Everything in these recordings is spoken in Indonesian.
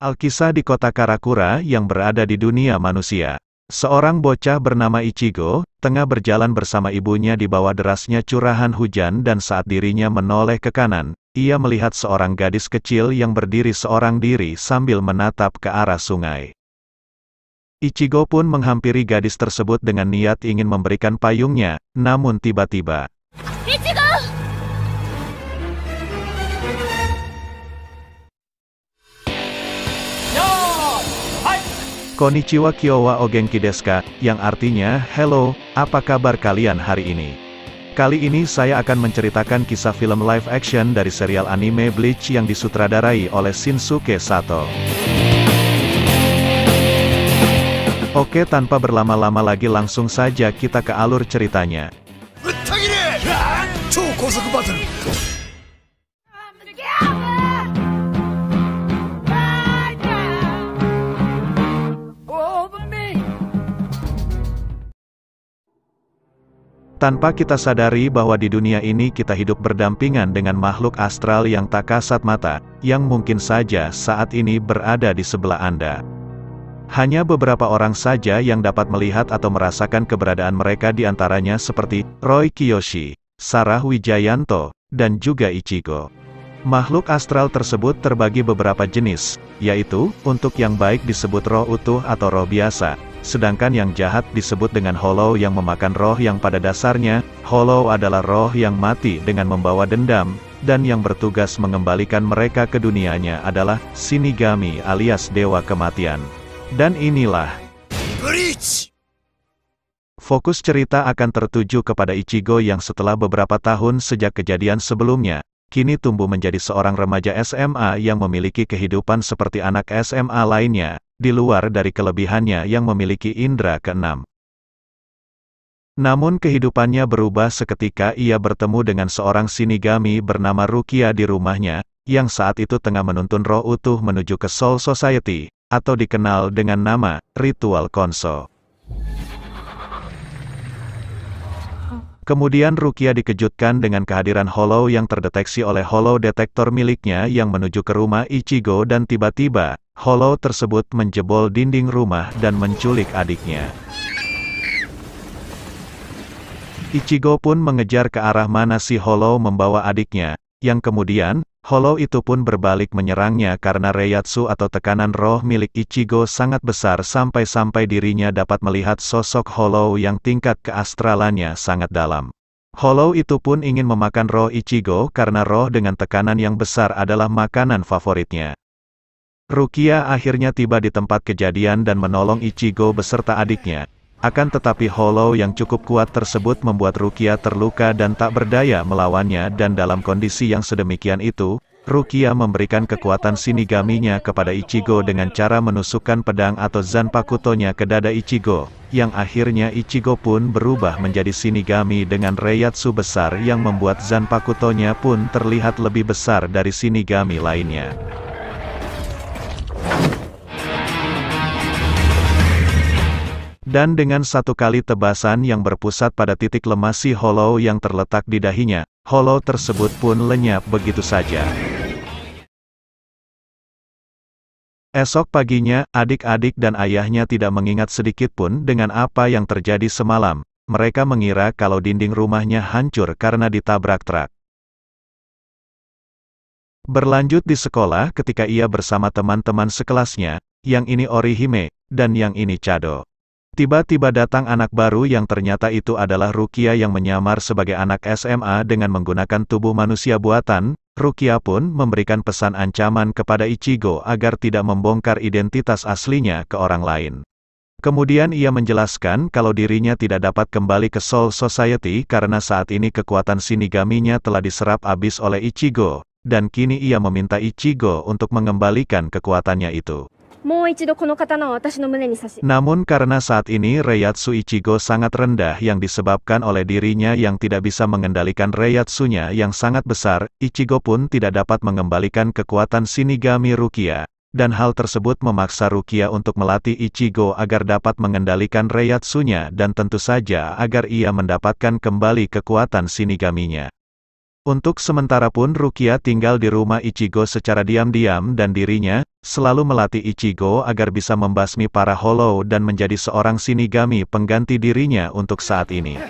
Alkisah di kota Karakura yang berada di dunia manusia. Seorang bocah bernama Ichigo, tengah berjalan bersama ibunya di bawah derasnya curahan hujan dan saat dirinya menoleh ke kanan, ia melihat seorang gadis kecil yang berdiri seorang diri sambil menatap ke arah sungai. Ichigo pun menghampiri gadis tersebut dengan niat ingin memberikan payungnya, namun tiba-tiba... Ichigo! Konnichiwa Kyowa Ogenki Deska, yang artinya, Hello, apa kabar kalian hari ini? Kali ini saya akan menceritakan kisah film live action dari serial anime Bleach yang disutradarai oleh Shinsuke Sato. Oke tanpa berlama-lama lagi langsung saja kita ke alur ceritanya. Tanpa kita sadari bahwa di dunia ini kita hidup berdampingan dengan makhluk astral yang tak kasat mata, yang mungkin saja saat ini berada di sebelah Anda. Hanya beberapa orang saja yang dapat melihat atau merasakan keberadaan mereka di antaranya seperti Roy Kiyoshi, Sarah Wijayanto, dan juga Ichigo. Makhluk astral tersebut terbagi beberapa jenis, yaitu, untuk yang baik disebut roh utuh atau roh biasa, sedangkan yang jahat disebut dengan hollow yang memakan roh yang pada dasarnya, hollow adalah roh yang mati dengan membawa dendam, dan yang bertugas mengembalikan mereka ke dunianya adalah Shinigami alias Dewa Kematian. Dan inilah Bridge. Fokus cerita akan tertuju kepada Ichigo yang setelah beberapa tahun sejak kejadian sebelumnya, kini tumbuh menjadi seorang remaja SMA yang memiliki kehidupan seperti anak SMA lainnya, di luar dari kelebihannya yang memiliki indera keenam. Namun kehidupannya berubah seketika ia bertemu dengan seorang sinigami bernama Rukia di rumahnya, yang saat itu tengah menuntun roh utuh menuju ke Soul Society, atau dikenal dengan nama, Ritual Konso. Kemudian Rukia dikejutkan dengan kehadiran Hollow yang terdeteksi oleh Hollow detektor miliknya yang menuju ke rumah Ichigo dan tiba-tiba, Hollow tersebut menjebol dinding rumah dan menculik adiknya. Ichigo pun mengejar ke arah mana si Hollow membawa adiknya, yang kemudian, Hollow itu pun berbalik menyerangnya karena reyatsu atau tekanan roh milik Ichigo sangat besar sampai-sampai dirinya dapat melihat sosok Hollow yang tingkat keastralannya sangat dalam. Hollow itu pun ingin memakan roh Ichigo karena roh dengan tekanan yang besar adalah makanan favoritnya. Rukia akhirnya tiba di tempat kejadian dan menolong Ichigo beserta adiknya, akan tetapi Hollow yang cukup kuat tersebut membuat Rukia terluka dan tak berdaya melawannya dan dalam kondisi yang sedemikian itu, Rukia memberikan kekuatan Shinigaminya kepada Ichigo dengan cara menusukkan pedang atau Zanpakutonya ke dada Ichigo, yang akhirnya Ichigo pun berubah menjadi Shinigami dengan Reiatsu besar yang membuat Zanpakutonya pun terlihat lebih besar dari Shinigami lainnya. Dan dengan satu kali tebasan yang berpusat pada titik lemah si Hollow yang terletak di dahinya, Hollow tersebut pun lenyap begitu saja. Esok paginya, adik-adik dan ayahnya tidak mengingat sedikit pun dengan apa yang terjadi semalam. Mereka mengira kalau dinding rumahnya hancur karena ditabrak truk. Berlanjut di sekolah ketika ia bersama teman-teman sekelasnya, yang ini Orihime, dan yang ini Chado. Tiba-tiba datang anak baru yang ternyata itu adalah Rukia yang menyamar sebagai anak SMA dengan menggunakan tubuh manusia buatan, Rukia pun memberikan pesan ancaman kepada Ichigo agar tidak membongkar identitas aslinya ke orang lain. Kemudian ia menjelaskan kalau dirinya tidak dapat kembali ke Soul Society karena saat ini kekuatan Shinigaminya telah diserap abis oleh Ichigo, dan kini ia meminta Ichigo untuk mengembalikan kekuatannya itu. Namun karena saat ini Reiatsu Ichigo sangat rendah yang disebabkan oleh dirinya yang tidak bisa mengendalikan Reiatsunya yang sangat besar, Ichigo pun tidak dapat mengembalikan kekuatan Shinigami Rukia. Dan hal tersebut memaksa Rukia untuk melatih Ichigo agar dapat mengendalikan Reiatsunya dan tentu saja agar ia mendapatkan kembali kekuatan Shinigaminya. Untuk sementara pun Rukia tinggal di rumah Ichigo secara diam-diam dan dirinya, selalu melatih Ichigo agar bisa membasmi para Hollow dan menjadi seorang Shinigami pengganti dirinya untuk saat ini.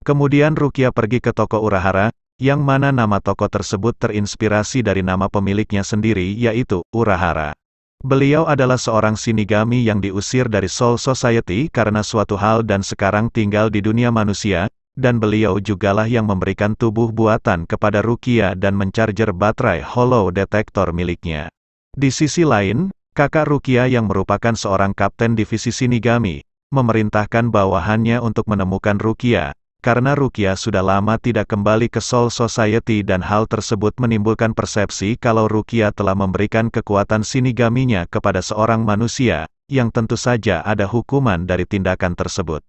Kemudian Rukia pergi ke toko Urahara, yang mana nama toko tersebut terinspirasi dari nama pemiliknya sendiri yaitu Urahara. Beliau adalah seorang Shinigami yang diusir dari Soul Society karena suatu hal dan sekarang tinggal di dunia manusia, dan beliau jugalah yang memberikan tubuh buatan kepada Rukia dan mencarger baterai hollow detektor miliknya. Di sisi lain, kakak Rukia yang merupakan seorang kapten divisi Shinigami, memerintahkan bawahannya untuk menemukan Rukia, karena Rukia sudah lama tidak kembali ke Soul Society dan hal tersebut menimbulkan persepsi kalau Rukia telah memberikan kekuatan sinigaminya kepada seorang manusia, yang tentu saja ada hukuman dari tindakan tersebut.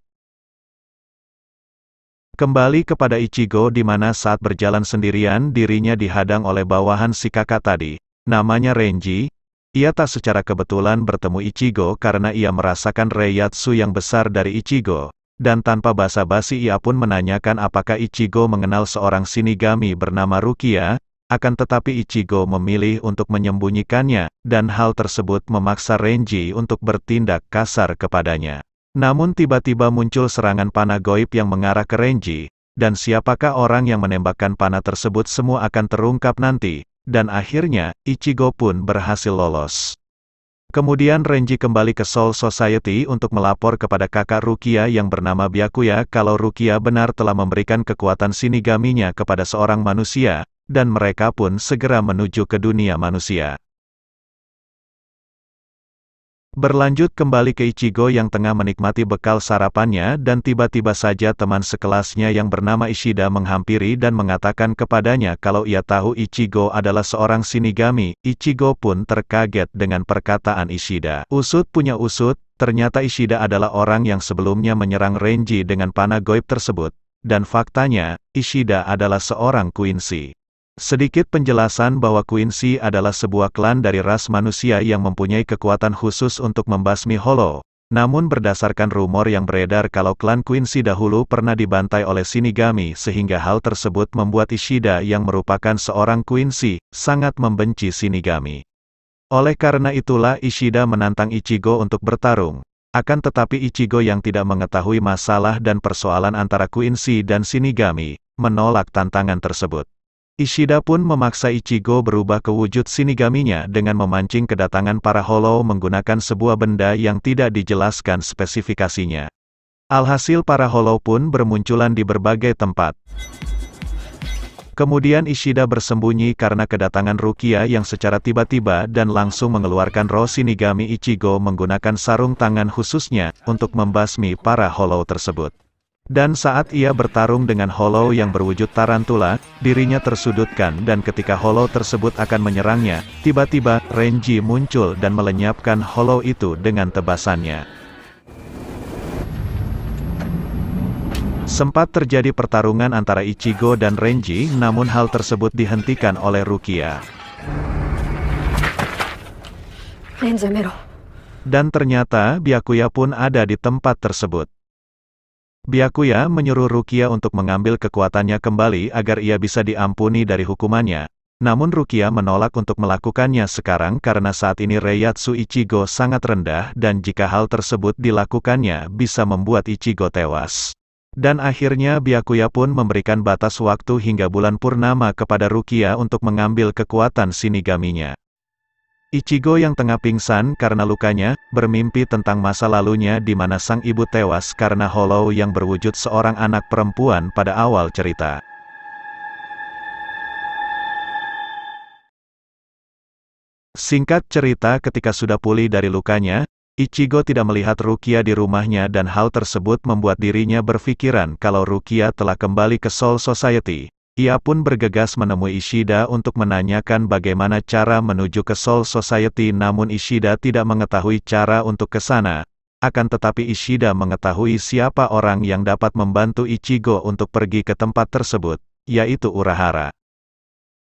Kembali kepada Ichigo di mana saat berjalan sendirian dirinya dihadang oleh bawahan si kakak tadi, namanya Renji, ia tak secara kebetulan bertemu Ichigo karena ia merasakan reyatsu yang besar dari Ichigo, dan tanpa basa-basi ia pun menanyakan apakah Ichigo mengenal seorang Shinigami bernama Rukia, akan tetapi Ichigo memilih untuk menyembunyikannya, dan hal tersebut memaksa Renji untuk bertindak kasar kepadanya. Namun tiba-tiba muncul serangan panah goib yang mengarah ke Renji, dan siapakah orang yang menembakkan panah tersebut semua akan terungkap nanti, dan akhirnya, Ichigo pun berhasil lolos. Kemudian Renji kembali ke Soul Society untuk melapor kepada kakak Rukia yang bernama Byakuya kalau Rukia benar telah memberikan kekuatan Shinigaminya kepada seorang manusia, dan mereka pun segera menuju ke dunia manusia. Berlanjut kembali ke Ichigo yang tengah menikmati bekal sarapannya dan tiba-tiba saja teman sekelasnya yang bernama Ishida menghampiri dan mengatakan kepadanya kalau ia tahu Ichigo adalah seorang Shinigami, Ichigo pun terkaget dengan perkataan Ishida. Usut punya usut, ternyata Ishida adalah orang yang sebelumnya menyerang Renji dengan panah goib tersebut, dan faktanya, Ishida adalah seorang Quincy. Sedikit penjelasan bahwa Quincy adalah sebuah klan dari ras manusia yang mempunyai kekuatan khusus untuk membasmi Hollow. Namun berdasarkan rumor yang beredar kalau klan Quincy dahulu pernah dibantai oleh Shinigami sehingga hal tersebut membuat Ishida yang merupakan seorang Quincy, sangat membenci Shinigami. Oleh karena itulah Ishida menantang Ichigo untuk bertarung. Akan tetapi Ichigo yang tidak mengetahui masalah dan persoalan antara Quincy dan Shinigami, menolak tantangan tersebut. Ishida pun memaksa Ichigo berubah ke wujud Shinigaminya dengan memancing kedatangan para Hollow menggunakan sebuah benda yang tidak dijelaskan spesifikasinya. Alhasil para Hollow pun bermunculan di berbagai tempat. Kemudian Ishida bersembunyi karena kedatangan Rukia yang secara tiba-tiba dan langsung mengeluarkan roh Shinigami Ichigo menggunakan sarung tangan khususnya untuk membasmi para Hollow tersebut. Dan saat ia bertarung dengan Hollow yang berwujud tarantula, dirinya tersudutkan dan ketika Hollow tersebut akan menyerangnya, tiba-tiba, Renji muncul dan melenyapkan Hollow itu dengan tebasannya. Sempat terjadi pertarungan antara Ichigo dan Renji namun hal tersebut dihentikan oleh Rukia. Dan ternyata Byakuya pun ada di tempat tersebut. Biakuya menyuruh Rukia untuk mengambil kekuatannya kembali agar ia bisa diampuni dari hukumannya, namun Rukia menolak untuk melakukannya sekarang karena saat ini Reiatsu Ichigo sangat rendah dan jika hal tersebut dilakukannya bisa membuat Ichigo tewas. Dan akhirnya Biakuya pun memberikan batas waktu hingga bulan purnama kepada Rukia untuk mengambil kekuatan Shinigaminya. Ichigo yang tengah pingsan karena lukanya, bermimpi tentang masa lalunya di mana sang ibu tewas karena Hollow yang berwujud seorang anak perempuan pada awal cerita. Singkat cerita ketika sudah pulih dari lukanya, Ichigo tidak melihat Rukia di rumahnya dan hal tersebut membuat dirinya berpikiran kalau Rukia telah kembali ke Soul Society, ia pun bergegas menemui Ishida untuk menanyakan bagaimana cara menuju ke Soul Society namun Ishida tidak mengetahui cara untuk ke sana. Akan tetapi Ishida mengetahui siapa orang yang dapat membantu Ichigo untuk pergi ke tempat tersebut, yaitu Urahara.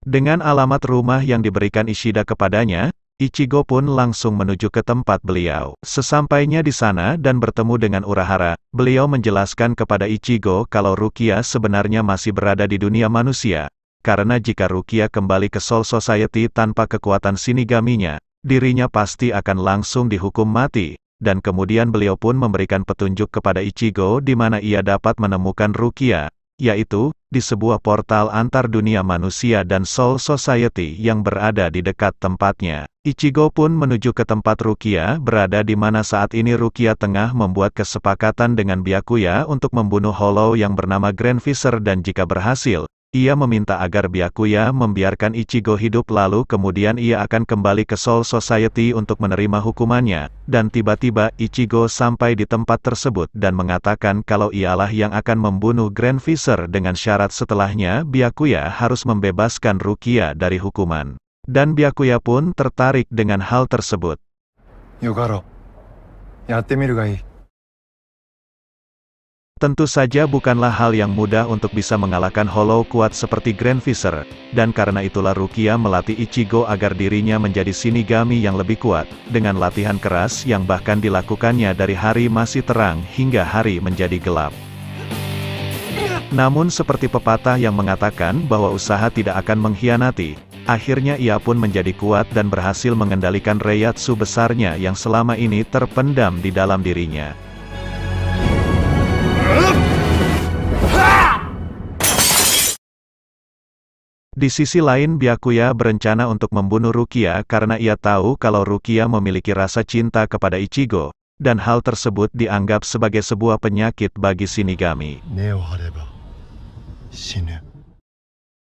Dengan alamat rumah yang diberikan Ishida kepadanya, Ichigo pun langsung menuju ke tempat beliau. Sesampainya di sana dan bertemu dengan Urahara, beliau menjelaskan kepada Ichigo kalau Rukia sebenarnya masih berada di dunia manusia. Karena jika Rukia kembali ke Soul Society tanpa kekuatan Shinigaminya, dirinya pasti akan langsung dihukum mati. Dan kemudian beliau pun memberikan petunjuk kepada Ichigo di mana ia dapat menemukan Rukia yaitu, di sebuah portal antar dunia manusia dan Soul Society yang berada di dekat tempatnya. Ichigo pun menuju ke tempat Rukia berada di mana saat ini Rukia tengah membuat kesepakatan dengan Byakuya untuk membunuh Hollow yang bernama Grand Fisher dan jika berhasil, ia meminta agar Byakuya membiarkan Ichigo hidup lalu kemudian ia akan kembali ke Soul Society untuk menerima hukumannya, dan tiba-tiba Ichigo sampai di tempat tersebut dan mengatakan kalau ialah yang akan membunuh Grand Fisher dengan syarat setelahnya Byakuya harus membebaskan Rukia dari hukuman. Dan Byakuya pun tertarik dengan hal tersebut. Yogaro, yatte miru ga ii. Tentu saja bukanlah hal yang mudah untuk bisa mengalahkan Hollow kuat seperti Grand Fisher, dan karena itulah Rukia melatih Ichigo agar dirinya menjadi Shinigami yang lebih kuat, dengan latihan keras yang bahkan dilakukannya dari hari masih terang hingga hari menjadi gelap. Namun seperti pepatah yang mengatakan bahwa usaha tidak akan mengkhianati, akhirnya ia pun menjadi kuat dan berhasil mengendalikan Reiatsu besarnya yang selama ini terpendam di dalam dirinya. Di sisi lain Byakuya berencana untuk membunuh Rukia karena ia tahu kalau Rukia memiliki rasa cinta kepada Ichigo, dan hal tersebut dianggap sebagai sebuah penyakit bagi Shinigami.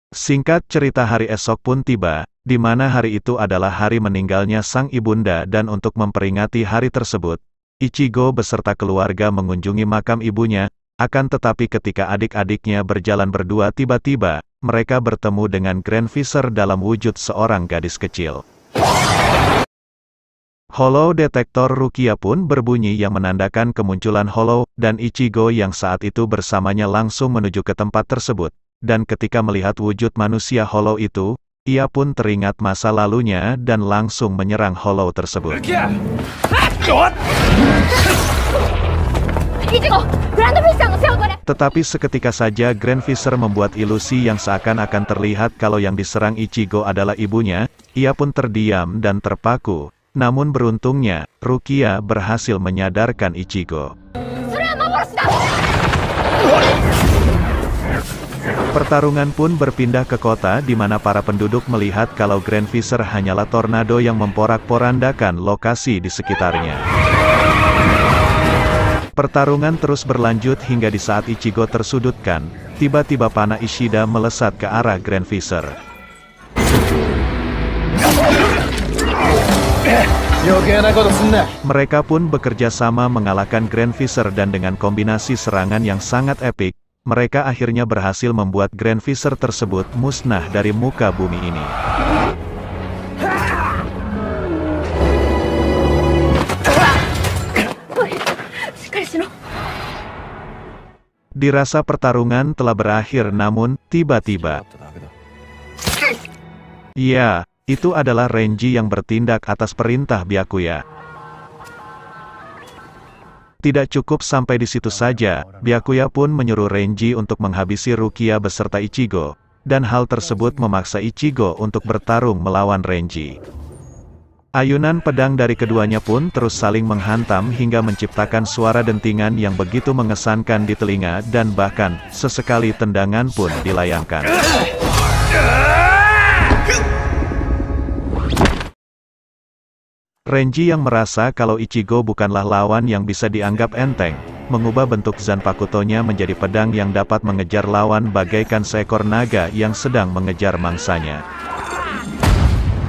Singkat cerita hari esok pun tiba, di mana hari itu adalah hari meninggalnya sang ibunda dan untuk memperingati hari tersebut, Ichigo beserta keluarga mengunjungi makam ibunya, akan tetapi ketika adik-adiknya berjalan berdua tiba-tiba, mereka bertemu dengan Grand Fisher dalam wujud seorang gadis kecil. Hollow detektor Rukia pun berbunyi yang menandakan kemunculan Hollow, dan Ichigo yang saat itu bersamanya langsung menuju ke tempat tersebut. Dan ketika melihat wujud manusia Hollow itu, ia pun teringat masa lalunya dan langsung menyerang Hollow tersebut. Ah, tetapi seketika saja Grand Fisher membuat ilusi yang seakan-akan terlihat kalau yang diserang Ichigo adalah ibunya, ia pun terdiam dan terpaku. Namun beruntungnya, Rukia berhasil menyadarkan Ichigo. Pertarungan pun berpindah ke kota di mana para penduduk melihat kalau Grand Fisher hanyalah tornado yang memporak-porandakan lokasi di sekitarnya. Pertarungan terus berlanjut hingga di saat Ichigo tersudutkan, tiba-tiba panah Ishida melesat ke arah Grand Fisher. Mereka pun bekerja sama mengalahkan Grand Fisher dan dengan kombinasi serangan yang sangat epik, mereka akhirnya berhasil membuat Grand Fisher tersebut musnah dari muka bumi ini. dirasa pertarungan telah berakhir namun, tiba-tiba. Ya, itu adalah Renji yang bertindak atas perintah Byakuya. Tidak cukup sampai di situ saja, Byakuya pun menyuruh Renji untuk menghabisi Rukia beserta Ichigo, dan hal tersebut memaksa Ichigo untuk bertarung melawan Renji. Ayunan pedang dari keduanya pun terus saling menghantam hingga menciptakan suara dentingan yang begitu mengesankan di telinga dan bahkan, sesekali tendangan pun dilayangkan. Renji yang merasa kalau Ichigo bukanlah lawan yang bisa dianggap enteng, mengubah bentuk Zanpakutonya menjadi pedang yang dapat mengejar lawan bagaikan seekor naga yang sedang mengejar mangsanya.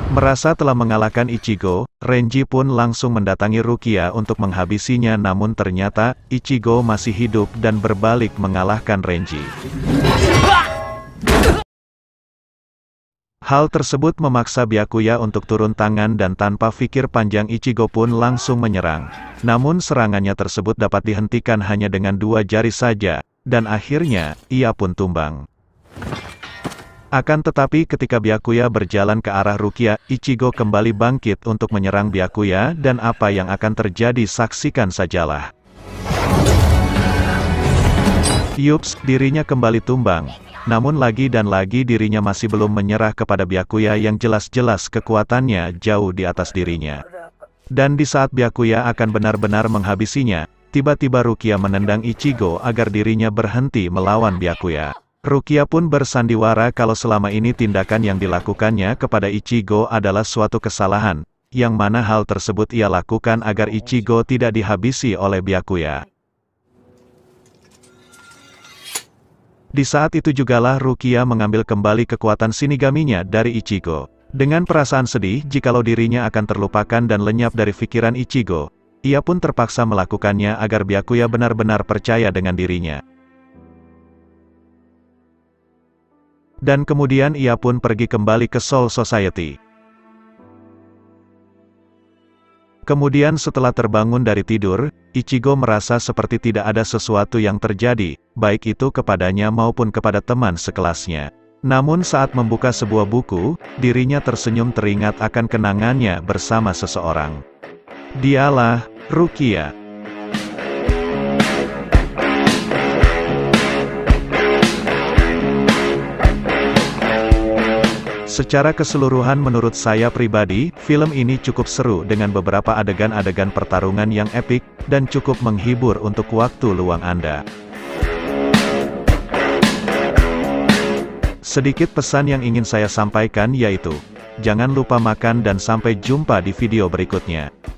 Merasa telah mengalahkan Ichigo, Renji pun langsung mendatangi Rukia untuk menghabisinya namun ternyata, Ichigo masih hidup dan berbalik mengalahkan Renji. Hal tersebut memaksa Byakuya untuk turun tangan dan tanpa pikir panjang Ichigo pun langsung menyerang. Namun serangannya tersebut dapat dihentikan hanya dengan dua jari saja, dan akhirnya, ia pun tumbang. Akan tetapi ketika Byakuya berjalan ke arah Rukia, Ichigo kembali bangkit untuk menyerang Byakuya dan apa yang akan terjadi saksikan sajalah. Yups, dirinya kembali tumbang. Namun lagi dan lagi dirinya masih belum menyerah kepada Byakuya yang jelas-jelas kekuatannya jauh di atas dirinya. Dan di saat Byakuya akan benar-benar menghabisinya, tiba-tiba Rukia menendang Ichigo agar dirinya berhenti melawan Byakuya. Rukia pun bersandiwara kalau selama ini tindakan yang dilakukannya kepada Ichigo adalah suatu kesalahan, yang mana hal tersebut ia lakukan agar Ichigo tidak dihabisi oleh Byakuya. Di saat itu jugalah Rukia mengambil kembali kekuatan Shinigaminya dari Ichigo. Dengan perasaan sedih jikalau dirinya akan terlupakan dan lenyap dari pikiran Ichigo, ia pun terpaksa melakukannya agar Byakuya benar-benar percaya dengan dirinya. Dan kemudian ia pun pergi kembali ke Soul Society. Kemudian setelah terbangun dari tidur, Ichigo merasa seperti tidak ada sesuatu yang terjadi, baik itu kepadanya maupun kepada teman sekelasnya. Namun saat membuka sebuah buku, dirinya tersenyum teringat akan kenangannya bersama seseorang. Dialah, Rukia. Secara keseluruhan menurut saya pribadi, film ini cukup seru dengan beberapa adegan-adegan pertarungan yang epik, dan cukup menghibur untuk waktu luang Anda. Sedikit pesan yang ingin saya sampaikan yaitu, jangan lupa makan dan sampai jumpa di video berikutnya.